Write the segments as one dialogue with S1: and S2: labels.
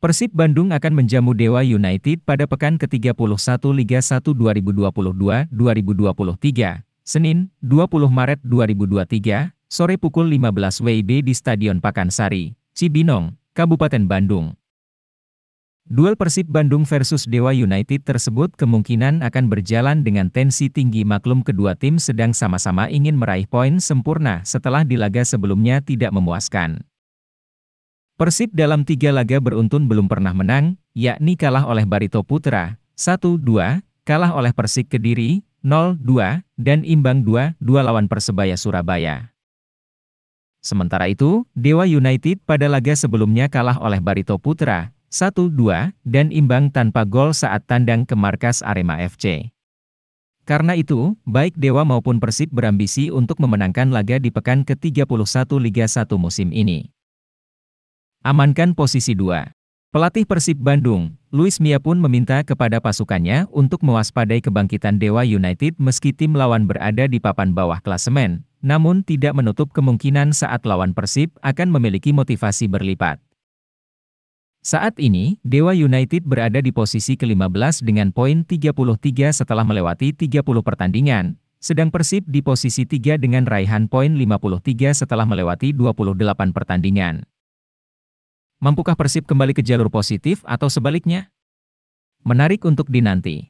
S1: Persib Bandung akan menjamu Dewa United pada pekan ke-31 Liga 1 2022-2023, Senin, 20 Maret 2023, sore pukul 15 WIB di Stadion Pakansari, Cibinong, Kabupaten Bandung. Duel Persib Bandung versus Dewa United tersebut kemungkinan akan berjalan dengan tensi tinggi maklum kedua tim sedang sama-sama ingin meraih poin sempurna setelah di laga sebelumnya tidak memuaskan. Persib dalam tiga laga beruntun belum pernah menang, yakni kalah oleh Barito Putra, 1-2, kalah oleh Persik Kediri, 0-2, dan imbang 2-2 lawan Persebaya Surabaya. Sementara itu, Dewa United pada laga sebelumnya kalah oleh Barito Putra, 1-2, dan imbang tanpa gol saat tandang ke markas Arema FC. Karena itu, baik Dewa maupun Persib berambisi untuk memenangkan laga di pekan ke-31 Liga 1 musim ini. Amankan posisi dua. Pelatih Persib Bandung, Luis Mia pun meminta kepada pasukannya untuk mewaspadai kebangkitan Dewa United meski tim lawan berada di papan bawah klasemen, namun tidak menutup kemungkinan saat lawan Persib akan memiliki motivasi berlipat. Saat ini, Dewa United berada di posisi ke-15 dengan poin 33 setelah melewati 30 pertandingan, sedang Persib di posisi 3 dengan raihan poin 53 setelah melewati 28 pertandingan. Mampukah Persib kembali ke jalur positif atau sebaliknya? Menarik untuk dinanti.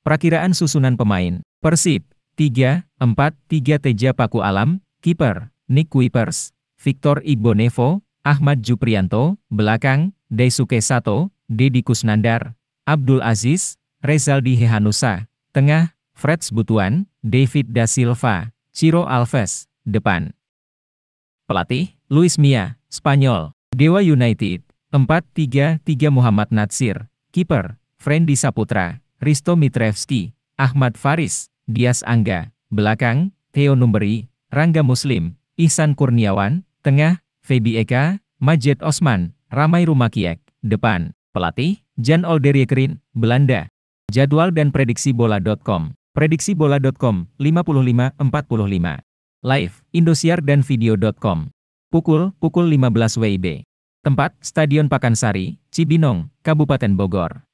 S1: Perakiraan susunan pemain. Persib, 3, 4, 3 Teja Paku Alam, Kiper, Nick Kuipers, Victor Ibonevo, Ahmad Juprianto, Belakang, Daisuke Sato, Dedi Kusnandar, Abdul Aziz, Rezaldi Hehanusa, Tengah, Fred Butuan, David Da Silva, Ciro Alves, Depan. Pelatih, Luis Mia, Spanyol. Dewa United, 4-3-3 Muhammad Natsir, kiper, Frendi Saputra, Risto Mitrevski, Ahmad Faris, Dias Angga, belakang, Theo Numberi, Rangga Muslim, Ihsan Kurniawan, tengah, Febi Eka, Majed Osman, Ramai Rumakiek, depan, pelatih, Jan Olderiekerin, Belanda. Jadwal dan prediksi bola.com. Prediksi bola.com 5545. Live, Indosiar dan video.com. Pukul, pukul 15 WIB. Tempat, Stadion Pakansari, Cibinong, Kabupaten Bogor.